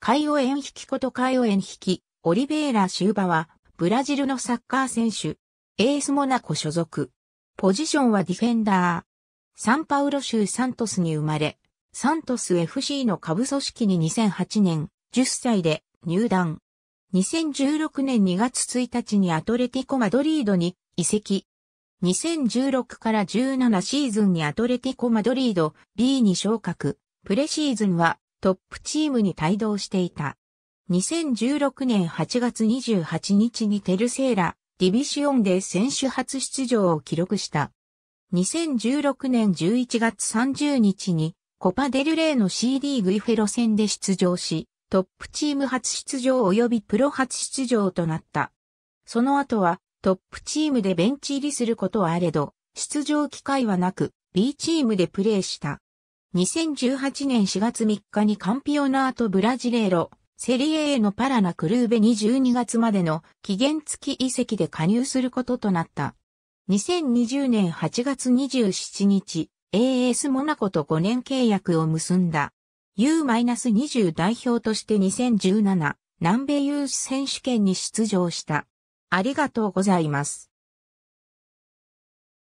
カイオエンヒキことカイオエンヒキ、オリベーラ・シューバは、ブラジルのサッカー選手、エースモナコ所属。ポジションはディフェンダー。サンパウロ州サントスに生まれ、サントス FC の下部組織に2008年、10歳で入団。2016年2月1日にアトレティコ・マドリードに移籍。2016から17シーズンにアトレティコ・マドリード B に昇格。プレシーズンはトップチームに帯同していた。2016年8月28日にテルセーラ、ディビシオンで選手初出場を記録した。2016年11月30日にコパデルレーの C d グイフェロ戦で出場し、トップチーム初出場及びプロ初出場となった。その後はトップチームでベンチ入りすることはあれど、出場機会はなく B チームでプレーした。2018年4月3日にカンピオナートブラジレーロ、セリエへのパラナクルーベに12月までの期限付き移籍で加入することとなった。2020年8月27日、AS モナコと5年契約を結んだ。U-20 代表として2017南米ユース選手権に出場した。ありがとうございます。